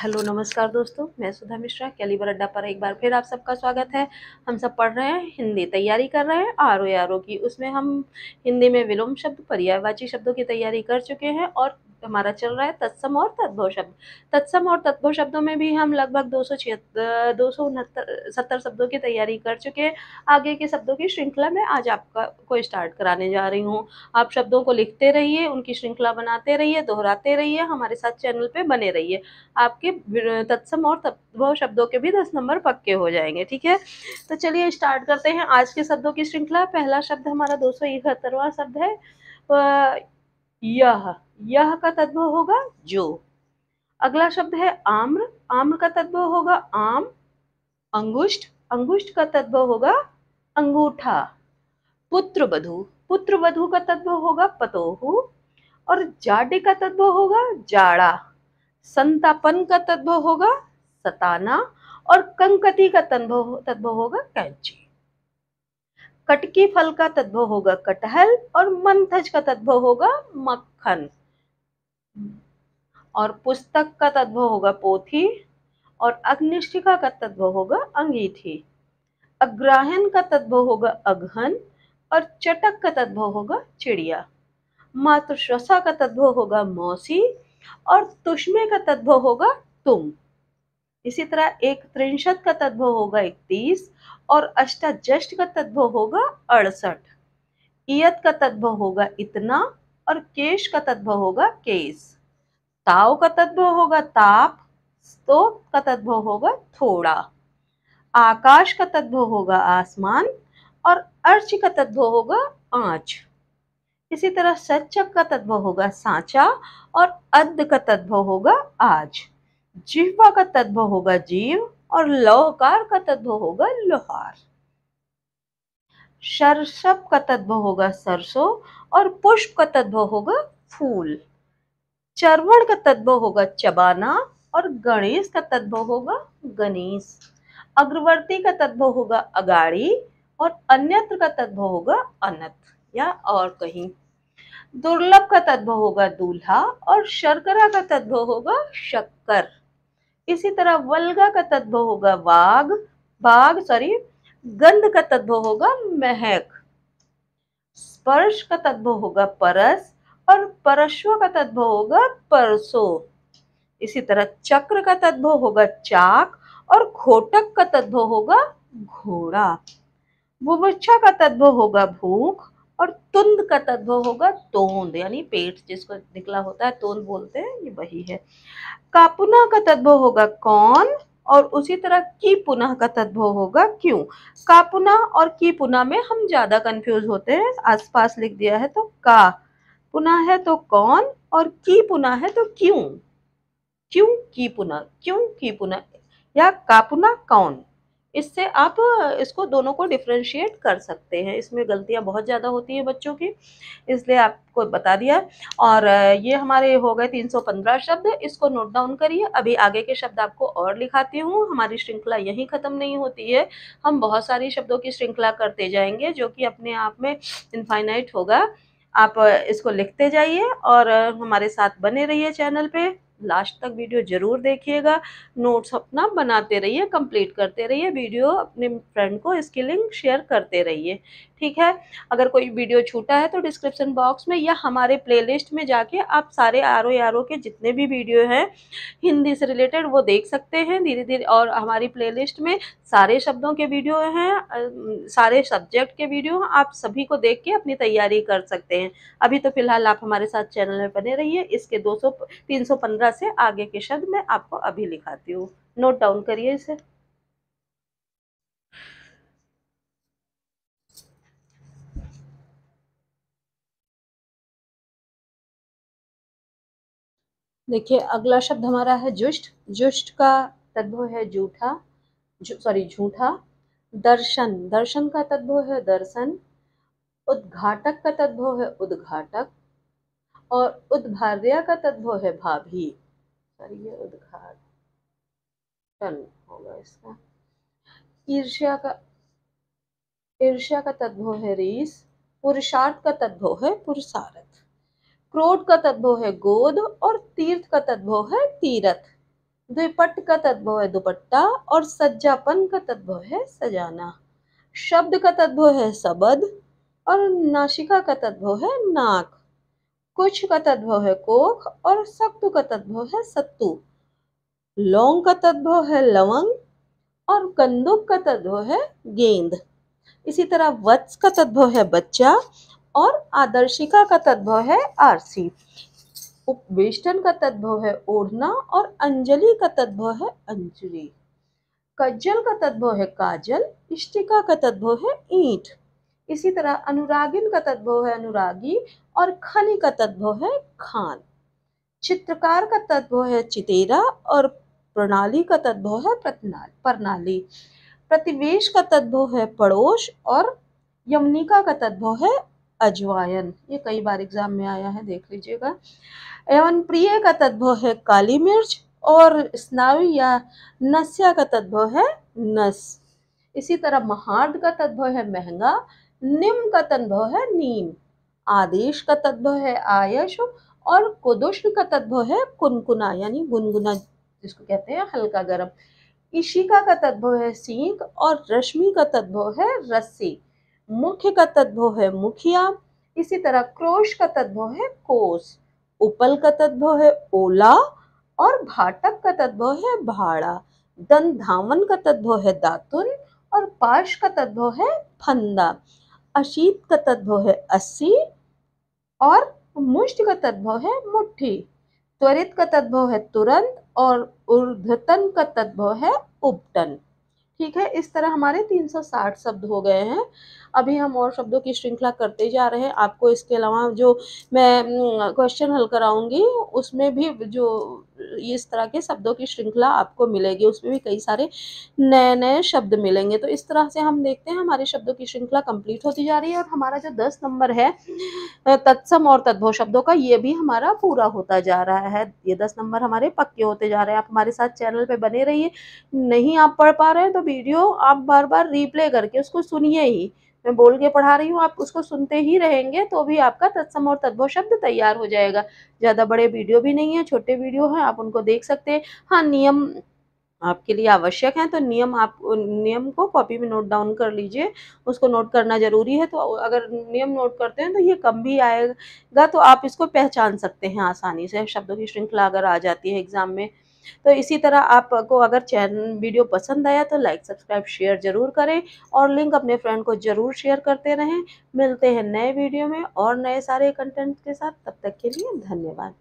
hello नमस्कार दोस्तों मैं सुधा मिश्रा कैलीबर अड्डा पर एक बार फिर आप सबका स्वागत है हम सब पढ़ रहे हैं हिंदी तैयारी कर रहे हैं आर ओ आर ओ की उसमें हम हिंदी में विलोम शब्द पर्यायवाची शब्दों की तैयारी कर चुके हैं और तो हमारा चल रहा है तत्सम और तद्भव शब्द तत्सम और तद्भव शब्दों में भी हम लगभग दो सौ छिहत्तर दो सौ सत्तर शब्दों की तैयारी कर चुके हैं आगे के शब्दों की श्रृंखला में आज आपका को स्टार्ट कराने जा रही हूँ आप शब्दों को लिखते रहिए उनकी श्रृंखला बनाते रहिए दोहराते रहिए हमारे साथ चैनल पर बने रहिए आपके तत्सम और तद्भव शब्दों के भी दस नंबर पक्के हो जाएंगे ठीक है तो चलिए स्टार्ट करते हैं आज के शब्दों की श्रृंखला पहला शब्द हमारा दो सौ शब्द है यह यह का तत्व होगा जो अगला शब्द है आम्र आम्र का तत्व होगा आम अंगुष्ठ अंगुष्ठ का तत्व होगा अंगूठा पुत्र बधु पुत्र बधु का तत्व होगा पतोहु और जाडे का तत्व होगा जाड़ा संतापन का तत्व होगा सताना और कंकती का तत्व होगा कैंची कटकी फल का तद्भव होगा कटहल और मंथज का तद्भव होगा मक्खन और पुस्तक का तद्भव होगा पोथी और अग्निष्ठिका का तद्भव होगा अंगीठी अग्राहन का तद्भव होगा अघन और चटक का तद्भव होगा चिड़िया मातृश्वसा का तद्भव होगा मौसी और तुष्मे का तद्भव होगा तुम इसी तरह एक त्रिशत का तद्भव होगा इकतीस और अष्टाजष्ट का तद्भव होगा अड़सठ इयत का तद्भव होगा इतना और केश का तद्भव होगा केस ताव का तद्भव होगा ताप स्तोप का तद्भव होगा थोड़ा आकाश का तद्भव होगा आसमान और अर्च का तद्भव होगा आंच इसी तरह सचक का तद्भव होगा सांचा और अद्ध का तद्भव होगा आज जिह्वा का तद्भव होगा जीव और लोहकार का तद्भव होगा लोहार सरसप का तद्भव होगा सरसों और पुष्प का तद्भव होगा फूल चरवण का तद्भव होगा चबाना और गणेश का तद्भव होगा गणेश अग्रवर्ती का तद्भव होगा अगाड़ी और अन्यत्र का तद्भव होगा अनत या और कहीं दुर्लभ का तद्भव होगा दूल्हा और शर्करा का तद्भव होगा शक्कर इसी तरह वल्गा का तत्व होगा वाग बाग सॉरी गंध का तत्व होगा महक स्पर्श का तत्व होगा परस और परश्व का तत्व होगा परसो इसी तरह चक्र का तत्व होगा चाक और खोटक का तत्व होगा घोड़ा भुभुक्षा का तत्व होगा भूख और तुंद का तत्व होगा तोंद यानी पेट जिसको निकला होता है तोंद बोलते हैं ये वही है कापुना का तत्व होगा कौन और उसी तरह की पुनः का तद्भव होगा क्यों का पुनः और की पुनः में हम ज़्यादा कंफ्यूज होते हैं आसपास लिख दिया है तो का पुनः है तो कौन और की पुनः है तो क्यों क्यों की पुनः क्यों की पुनः या का पुनः कौन इससे आप इसको दोनों को डिफ्रेंशिएट कर सकते हैं इसमें गलतियां बहुत ज़्यादा होती हैं बच्चों की इसलिए आपको बता दिया और ये हमारे हो गए 315 शब्द इसको नोट डाउन करिए अभी आगे के शब्द आपको और लिखाती हूँ हमारी श्रृंखला यहीं ख़त्म नहीं होती है हम बहुत सारी शब्दों की श्रृंखला करते जाएंगे जो कि अपने आप में इनफाइनाइट होगा आप इसको लिखते जाइए और हमारे साथ बने रहिए चैनल पर लास्ट तक वीडियो ज़रूर देखिएगा नोट्स अपना बनाते रहिए कंप्लीट करते रहिए वीडियो अपने फ्रेंड को इसकी लिंक शेयर करते रहिए ठीक है अगर कोई वीडियो छूटा है तो डिस्क्रिप्शन बॉक्स में या हमारे प्लेलिस्ट में जाके आप सारे आर ओ आर ओ के जितने भी वीडियो हैं हिंदी से रिलेटेड वो देख सकते हैं धीरे धीरे और हमारी प्ले में सारे शब्दों के वीडियो हैं सारे सब्जेक्ट के वीडियो आप सभी को देख के अपनी तैयारी कर सकते हैं अभी तो फिलहाल आप हमारे साथ चैनल में बने रहिए इसके दो सौ तीन सौ पंद्रह तरह से आगे के शब्द मैं आपको अभी लिखाती हूँ नोट डाउन करिए इसे देखिए अगला शब्द हमारा है जुष्ट जुष्ट का तद्भव है जूठा सॉरी झूठा दर्शन दर्शन का तद्भव है दर्शन उद्घाटक का तद्भव है उद्घाटक और उद्भार्या का तद्भव है भाभी सॉरी ये उद्घार होगा इसका ईर्ष्या का ईर्ष्या का तद्भव है रीस पुरुषार्थ का तद्भव है पुरुषार्थ क्रोध का तद्भव है गोद और तीर्थ का तद्भव है तीरथ द्विपट का तद्भव है दुपट्टा और सज्जापन का तद्भव है सजाना शब्द का तद्भव है सबद और नाशिका का तद्भव है नाक कुछ का तद्भव है कोख और सत्तु का तद्भव है सत्तु लौंग का तद्भव है लवंग और कंदुक का तद्भव है गेंद इसी तरह वत्स का तद्भव है बच्चा और आदर्शिका का तद्भव है आरसी उपवेष्टन का तद्भव है ओढ़ना और अंजलि का तद्भव है अंजलि कज्जल का तद्भव है काजल इष्टिका का तद्भव है ईंट इसी तरह अनुरागिन का तद्भव है अनुरागी और खनि का तत्व है खान चित्रकार का तत्व है चितेरा और प्रणाली का तत्व है प्रणाली प्रतिवेश का तत्व है पड़ोस और यमुनिका का तत्व है अजवायन ये कई बार एग्जाम में आया है देख लीजिएगा एवं प्रिय का तत्व है काली मिर्च और स्नायु या नस्या का तत्व है नस इसी तरह महार्द का तत्व है महंगा निम का तत्व है नीम आदेश का तत्व है आयश और कुदुष्ण का तत्व है कुनकुना यानी गुनगुना जिसको कहते हैं हल्का गर्म इशिका का तत्व है सीख और रश्मि का तत्व है रस्सी मुख्य का तत्व है मुखिया इसी तरह क्रोश का तत्व है कोस उपल का तत्व है ओला और भाटक का तत्व है भाड़ा दन धावन का तत्व है दातुन और पाश का तत्व है फंदा अशीत का तत्व है अस्सी और मुष्ट का तद्भव है मुट्ठी त्वरित का तद्भव है तुरंत और उर्धतन का तद्भव है उपटन ठीक है इस तरह हमारे 360 शब्द हो गए हैं अभी हम और शब्दों की श्रृंखला करते जा रहे हैं आपको इसके अलावा जो मैं क्वेश्चन हल कराऊंगी उसमें भी जो इस तरह के शब्दों की श्रृंखला आपको मिलेगी उसमें भी कई सारे नए नए शब्द मिलेंगे तो इस तरह से हम देखते हैं हमारे शब्दों की श्रृंखला कंप्लीट होती जा रही है और हमारा जो दस नंबर है तत्सम और तद्भव शब्दों का ये भी हमारा पूरा होता जा रहा है ये दस नंबर हमारे पक्के होते जा रहे हैं आप हमारे साथ चैनल पर बने रहिए नहीं आप पढ़ पा रहे हैं तो वीडियो आप बार बार रीप्ले करके उसको सुनिए ही मैं बोल के पढ़ा रही हूँ आप उसको सुनते ही रहेंगे तो भी आपका तत्सम और तद्भव शब्द तैयार हो जाएगा ज़्यादा बड़े वीडियो भी नहीं है छोटे वीडियो हैं आप उनको देख सकते हैं हाँ नियम आपके लिए आवश्यक है तो नियम आप नियम को कॉपी में नोट डाउन कर लीजिए उसको नोट करना ज़रूरी है तो अगर नियम नोट करते हैं तो ये कम भी आएगा तो आप इसको पहचान सकते हैं आसानी से शब्दों की श्रृंखला अगर आ जाती है एग्ज़ाम में तो इसी तरह आपको अगर चैनल वीडियो पसंद आया तो लाइक सब्सक्राइब शेयर ज़रूर करें और लिंक अपने फ्रेंड को ज़रूर शेयर करते रहें मिलते हैं नए वीडियो में और नए सारे कंटेंट के साथ तब तक के लिए धन्यवाद